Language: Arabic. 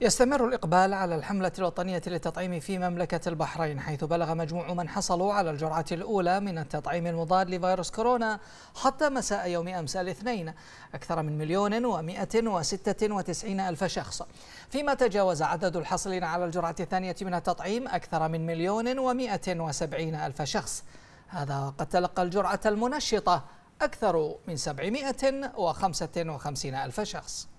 يستمر الإقبال على الحملة الوطنية للتطعيم في مملكة البحرين حيث بلغ مجموع من حصلوا على الجرعة الأولى من التطعيم المضاد لفيروس كورونا حتى مساء يوم أمس الاثنين أكثر من مليون ومائة وستة وتسعين ألف شخص فيما تجاوز عدد الحصلين على الجرعة الثانية من التطعيم أكثر من مليون ومائة وسبعين ألف شخص هذا وقد تلقى الجرعة المنشطة أكثر من سبعمائة وخمسة وخمسين ألف شخص